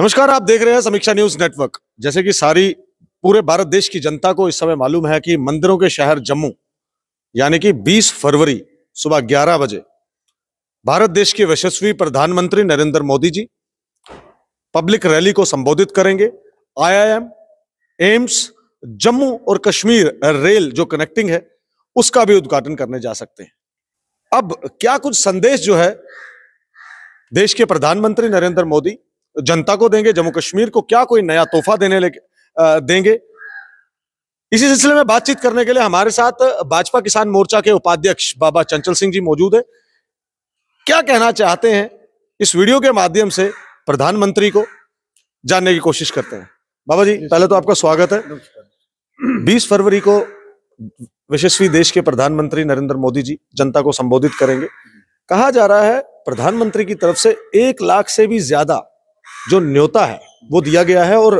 नमस्कार आप देख रहे हैं समीक्षा न्यूज नेटवर्क जैसे कि सारी पूरे भारत देश की जनता को इस समय मालूम है कि मंदिरों के शहर जम्मू यानी कि 20 फरवरी सुबह 11 बजे भारत देश के यशस्वी प्रधानमंत्री नरेंद्र मोदी जी पब्लिक रैली को संबोधित करेंगे आईआईएम एम्स जम्मू और कश्मीर रेल जो कनेक्टिंग है उसका भी उद्घाटन करने जा सकते हैं अब क्या कुछ संदेश जो है देश के प्रधानमंत्री नरेंद्र मोदी जनता को देंगे जम्मू कश्मीर को क्या कोई नया तोहफा देने लेके देंगे इसी सिलसिले में बातचीत करने के लिए हमारे साथ भाजपा किसान मोर्चा के उपाध्यक्ष बाबा चंचल सिंह जी मौजूद है क्या कहना चाहते हैं इस वीडियो के माध्यम से प्रधानमंत्री को जानने की कोशिश करते हैं बाबा जी पहले तो आपका स्वागत है 20 फरवरी को विशेषवी देश के प्रधानमंत्री नरेंद्र मोदी जी जनता को संबोधित करेंगे कहा जा रहा है प्रधानमंत्री की तरफ से एक लाख से भी ज्यादा जो न्योता है वो दिया गया है और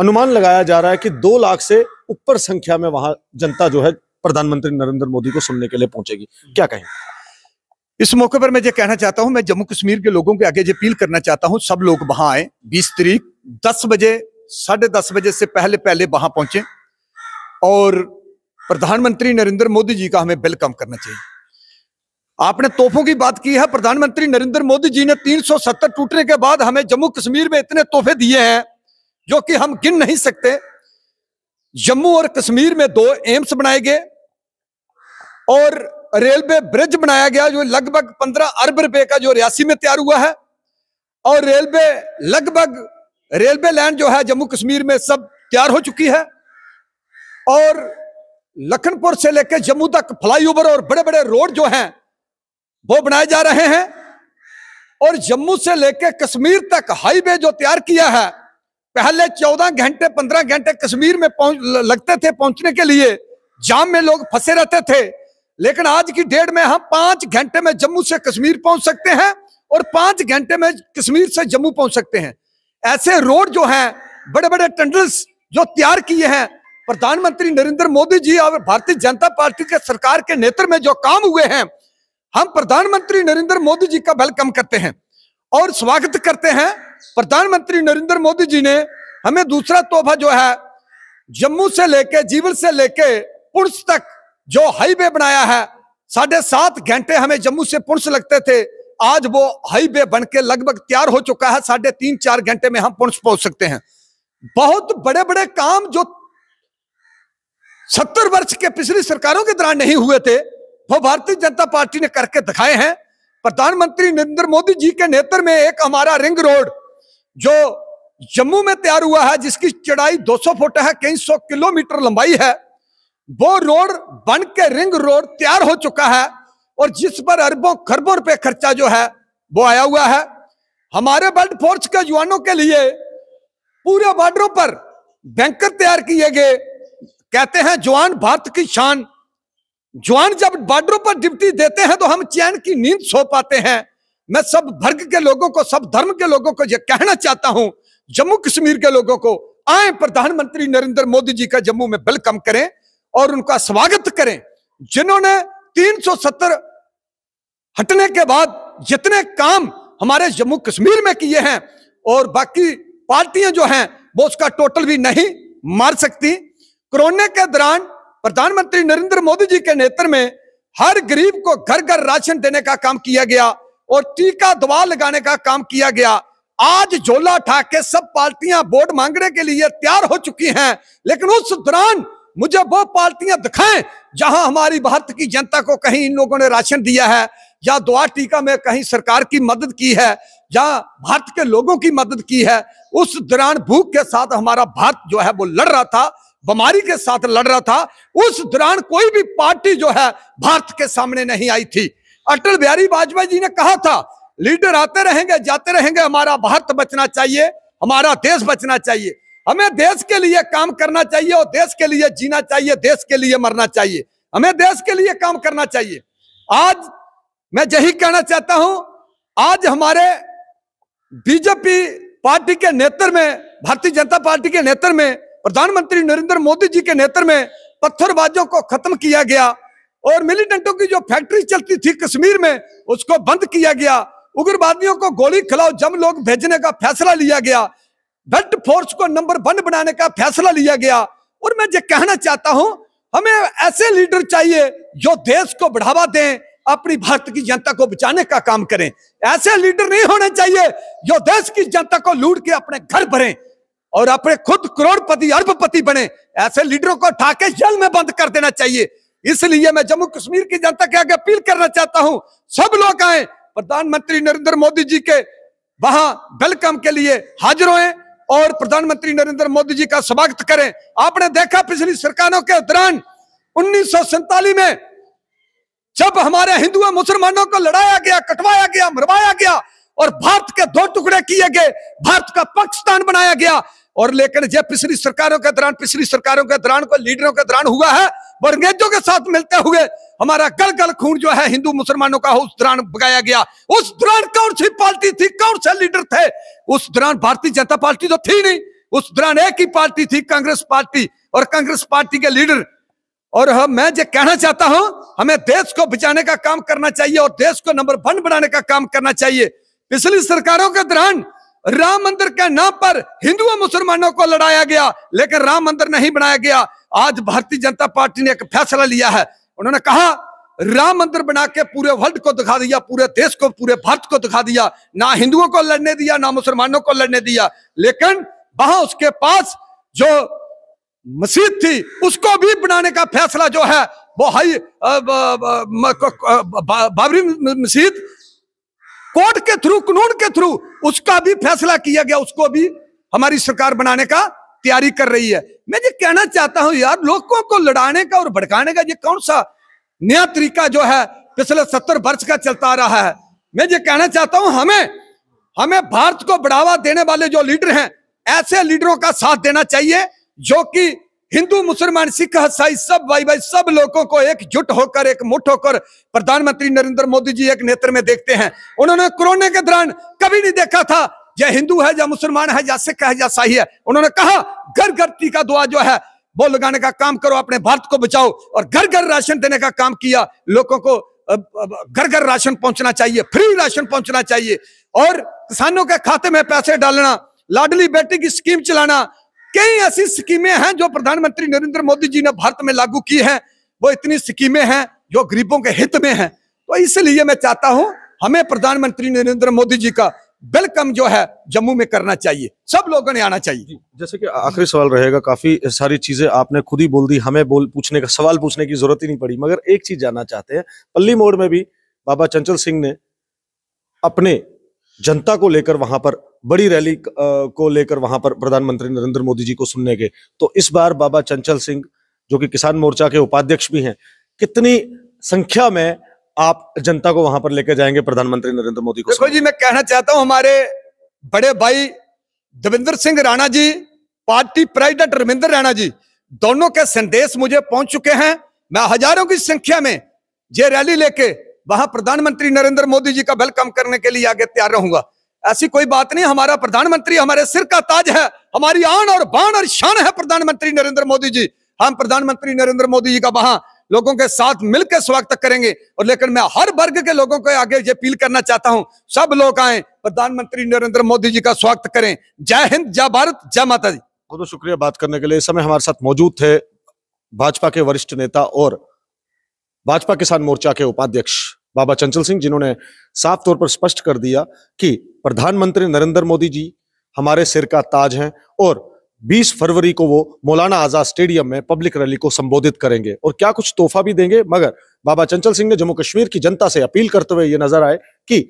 अनुमान लगाया जा रहा है कि दो लाख से ऊपर संख्या में वहां जनता जो है प्रधानमंत्री नरेंद्र मोदी को सुनने के लिए पहुंचेगी क्या कहें इस मौके पर मैं ये कहना चाहता हूं मैं जम्मू कश्मीर के लोगों के आगे अपील करना चाहता हूं सब लोग वहां आए बीस तरीक दस बजे साढ़े दस बजे से पहले पहले वहां पहुंचे और प्रधानमंत्री नरेंद्र मोदी जी का हमें वेलकम करना चाहिए आपने तोहफों की बात की है प्रधानमंत्री नरेंद्र मोदी जी ने 370 टूटने के बाद हमें जम्मू कश्मीर में इतने तोहफे दिए हैं जो कि हम गिन नहीं सकते जम्मू और कश्मीर में दो एम्स बनाए गए और रेलवे ब्रिज बनाया गया जो लगभग 15 अरब रुपए का जो रियासी में तैयार हुआ है और रेलवे लगभग रेलवे लैंड जो है जम्मू कश्मीर में सब तैयार हो चुकी है और लखनपुर से लेकर जम्मू तक फ्लाईओवर और बड़े बड़े रोड जो हैं वो बनाए जा रहे हैं और जम्मू से लेकर कश्मीर तक हाईवे जो तैयार किया है पहले चौदह घंटे पंद्रह घंटे कश्मीर में पहुंच लगते थे पहुंचने के लिए जाम में लोग फंसे रहते थे लेकिन आज की डेट में हम पांच घंटे में जम्मू से कश्मीर पहुंच सकते हैं और पांच घंटे में कश्मीर से जम्मू पहुंच सकते हैं ऐसे रोड जो हैं बड़े बड़े टंडल्स जो तैयार किए हैं प्रधानमंत्री नरेंद्र मोदी जी और भारतीय जनता पार्टी के सरकार के नेतृत्व में जो काम हुए हैं हम प्रधानमंत्री नरेंद्र मोदी जी का वेलकम करते हैं और स्वागत करते हैं प्रधानमंत्री नरेंद्र मोदी जी ने हमें दूसरा तोहफा जो है जम्मू से लेके जीवल से लेके पुंछ तक जो हाईवे बनाया है साढ़े सात घंटे हमें जम्मू से पुंछ लगते थे आज वो हाईवे बन के लगभग तैयार हो चुका है साढ़े तीन चार घंटे में हम पुंछ पहुंच सकते हैं बहुत बड़े बड़े काम जो सत्तर वर्ष के पिछली सरकारों के दौरान नहीं हुए थे वो भारतीय जनता पार्टी ने करके दिखाए हैं प्रधानमंत्री नरेंद्र मोदी जी के नेतृत्व में एक हमारा रिंग रोड जो जम्मू में तैयार हुआ है जिसकी चढ़ाई 200 फुट है कई सौ किलोमीटर लंबाई है वो रोड बन के रिंग रोड तैयार हो चुका है और जिस पर अरबों खरबों रुपए खर्चा जो है वो आया हुआ है हमारे बल्ड फोर्स के जवानों के लिए पूरे बॉर्डरों पर बैंकर तैयार किए गए कहते हैं जवान भारत की शान जवान जब बॉर्डरों पर ड्यूटी देते हैं तो हम चैन की नींद सो पाते हैं मैं सब वर्ग के लोगों को सब धर्म के लोगों को यह कहना चाहता हूं जम्मू कश्मीर के लोगों को आए प्रधानमंत्री नरेंद्र मोदी जी का जम्मू में वेलकम करें और उनका स्वागत करें जिन्होंने 370 हटने के बाद जितने काम हमारे जम्मू कश्मीर में किए हैं और बाकी पार्टियां जो हैं वो उसका टोटल भी नहीं मार सकती कोरोना के दौरान प्रधानमंत्री नरेंद्र मोदी जी के नेतृत्व में हर गरीब को घर घर राशन देने का काम किया गया और टीका दवा लगाने का काम किया गया आज झोला के सब पार्टियां वोट मांगने के लिए तैयार हो चुकी हैं लेकिन उस दौरान मुझे वो पार्टियां दिखाएं जहां हमारी भारत की जनता को कहीं इन लोगों ने राशन दिया है या दुआ टीका में कहीं सरकार की मदद की है या भारत के लोगों की मदद की है उस दौरान भूख के साथ हमारा भारत जो है वो लड़ रहा था बीमारी के साथ लड़ रहा था उस दौरान कोई भी पार्टी जो है भारत के सामने नहीं आई थी अटल बिहारी वाजपेयी जी ने कहा था लीडर आते रहेंगे जाते रहेंगे हमारा भारत बचना चाहिए हमारा देश बचना चाहिए हमें देश के लिए काम करना चाहिए और देश के लिए जीना चाहिए देश के लिए मरना चाहिए हमें देश के लिए काम करना चाहिए आज मैं यही कहना चाहता हूं आज हमारे बीजेपी पार्टी के नेतृत्व में भारतीय जनता पार्टी के नेतृत्व में प्रधानमंत्री नरेंद्र मोदी जी के नेतृत्व में पत्थरबाजों को खत्म किया गया और मिलीटेंटों की जो फैक्ट्री चलती थी कश्मीर में उसको बंद किया गया उग्रवादियों को गोली खिलाओ जम लोग भेजने का फैसला लिया गया बेल्ट फोर्स को नंबर वन बनाने का फैसला लिया गया और मैं जो कहना चाहता हूं हमें ऐसे लीडर चाहिए जो देश को बढ़ावा दें अपनी भारत की जनता को बचाने का काम करें ऐसे लीडर नहीं होने चाहिए जो देश की जनता को लूट के अपने घर भरें और अपने खुद करोड़पति अरबपति बने ऐसे लीडरों को उठा के में बंद कर देना चाहिए इसलिए मैं जम्मू कश्मीर की जनता के आगे अपील करना चाहता हूं सब लोग आए प्रधानमंत्री नरेंद्र मोदी जी के वहां वेलकम के लिए हाजिर हो और प्रधानमंत्री नरेंद्र मोदी जी का स्वागत करें आपने देखा पिछली सरकारों के दौरान उन्नीस में जब हमारे हिंदुओं मुसलमानों को लड़ाया गया कटवाया गया मरवाया गया और भारत के दो टुकड़े किए गए भारत का पाकिस्तान बनाया गया और लेकिन जब पिछली सरकारों के दौरान पिछली सरकारों के दौरान को लीडरों के दौरान हुआ है बर्गेजों के साथ मिलते हुए हमारा गल गल खून जो है हिंदू मुसलमानों का उस दौरान बगाया गया उस दौरान कौन सी पार्टी थी कौन से लीडर थे उस दौरान भारतीय जनता पार्टी तो थी नहीं उस दौरान एक ही पार्टी थी कांग्रेस पार्टी और कांग्रेस पार्टी के लीडर और हम मैं जो कहना चाहता हूं हमें देश को बचाने का काम करना चाहिए और देश को नंबर वन बनाने का काम करना चाहिए पिछली सरकारों के दौरान राम मंदिर के नाम पर हिंदुओं मुसलमानों को लड़ाया गया लेकिन राम मंदिर नहीं बनाया गया आज भारतीय जनता पार्टी ने एक फैसला लिया है उन्होंने कहा राम मंदिर बना के पूरे वर्ल्ड को दिखा दिया पूरे देश को पूरे भारत को दिखा दिया ना हिंदुओं को लड़ने दिया ना मुसलमानों को लड़ने दिया लेकिन वहां उसके पास जो मस्जिद थी उसको भी बनाने का फैसला जो है वो हाई बाबरी मस्जिद कोर्ट के थ्रू कानून के थ्रू उसका भी फैसला किया गया उसको भी हमारी सरकार बनाने का तैयारी कर रही है मैं ये कहना चाहता हूं यार लोगों को लड़ाने का और भड़काने का ये कौन सा नया तरीका जो है पिछले सत्तर वर्ष का चलता आ रहा है मैं ये कहना चाहता हूं हमें हमें भारत को बढ़ावा देने वाले जो लीडर हैं ऐसे लीडरों का साथ देना चाहिए जो कि हिंदू मुसलमान सिख हसाई सब भाई भाई सब लोगों को एकजुट होकर एक मुठ होकर प्रधानमंत्री नरेंद्र मोदी जी एक नेत्र में देखते हैं उन्होंने कोरोना के दौरान कभी नहीं देखा था या हिंदू है या मुसलमान है या सिख है या शाही है उन्होंने कहा घर घर टीका दुआ जो है वो लगाने का काम करो अपने भारत को बचाओ और घर घर राशन देने का काम किया लोगों को घर घर राशन पहुंचना चाहिए फ्री राशन पहुंचना चाहिए और किसानों के खाते में पैसे डालना लाडली बेटी की स्कीम चलाना कई ऐसी स्कीमें हैं जो प्रधानमंत्री नरेंद्र मोदी जी ने भारत में लागू की है वो इतनी स्कीमें हैं जो गरीबों के हित में है तो इसलिए मैं चाहता हूं हमें प्रधानमंत्री नरेंद्र मोदी जी का वेलकम जो है जम्मू में करना चाहिए सब लोगों ने आना चाहिए जैसे कि आखिरी सवाल रहेगा काफी सारी चीजें आपने खुद ही बोल दी हमें बोल पूछने का सवाल पूछने की जरूरत ही नहीं पड़ी मगर एक चीज जानना चाहते हैं पल्ली मोड़ में भी बाबा चंचल सिंह ने अपने जनता को लेकर वहां पर बड़ी रैली को लेकर वहां पर प्रधानमंत्री नरेंद्र मोदी जी को सुनने गए तो इस बार बाबा चंचल सिंह जो कि किसान मोर्चा के उपाध्यक्ष भी हैं कितनी संख्या में आप जनता को वहां पर लेकर जाएंगे प्रधानमंत्री नरेंद्र मोदी को देखो जी मैं कहना चाहता हूं हमारे बड़े भाई दविंदर सिंह राणा जी पार्टी प्रेसिडेंट रविंदर राणा जी दोनों के संदेश मुझे पहुंच चुके हैं मैं हजारों की संख्या में ये रैली लेके वहां प्रधानमंत्री नरेंद्र मोदी जी का वेलकम करने के लिए आगे तैयार रहूंगा ऐसी कोई बात नहीं हमारा प्रधानमंत्री हमारे सिर का ताज है हमारी आन और बाण और शान है प्रधानमंत्री नरेंद्र मोदी जी हम प्रधानमंत्री नरेंद्र मोदी जी का वहां लोगों के साथ मिलकर स्वागत करेंगे और लेकिन मैं हर वर्ग के लोगों को आगे ये अपील करना चाहता हूं सब लोग आए प्रधानमंत्री नरेंद्र मोदी जी का स्वागत करें जय हिंद जय भारत जय माता जी बहुत बहुत शुक्रिया बात करने के लिए इस समय हमारे साथ मौजूद थे भाजपा के वरिष्ठ नेता और भाजपा किसान मोर्चा के उपाध्यक्ष बाबा चंचल सिंह जिन्होंने साफ तौर पर स्पष्ट कर दिया कि प्रधानमंत्री नरेंद्र मोदी जी हमारे सिर का ताज हैं और 20 फरवरी को वो मौलाना आजाद स्टेडियम में पब्लिक रैली को संबोधित करेंगे और क्या कुछ तोहफा भी देंगे मगर बाबा चंचल सिंह ने जम्मू कश्मीर की जनता से अपील करते हुए ये नजर आए कि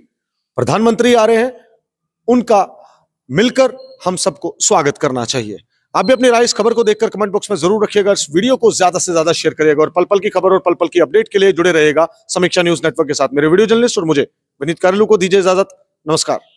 प्रधानमंत्री आ रहे हैं उनका मिलकर हम सबको स्वागत करना चाहिए आप भी अपनी राय इस खबर को देखकर कमेंट बॉक्स में जरूर रखिएगा इस वीडियो को ज्यादा से ज्यादा शेयर करिएगा और पल पल की खबर और पल पल की अपडेट के लिए जुड़े रहेगा समीक्षा न्यूज नेटवर्क के साथ मेरे वीडियो जर्नलिस्ट और मुझे विनीत कार्लू को दीजिए इजाजत नमस्कार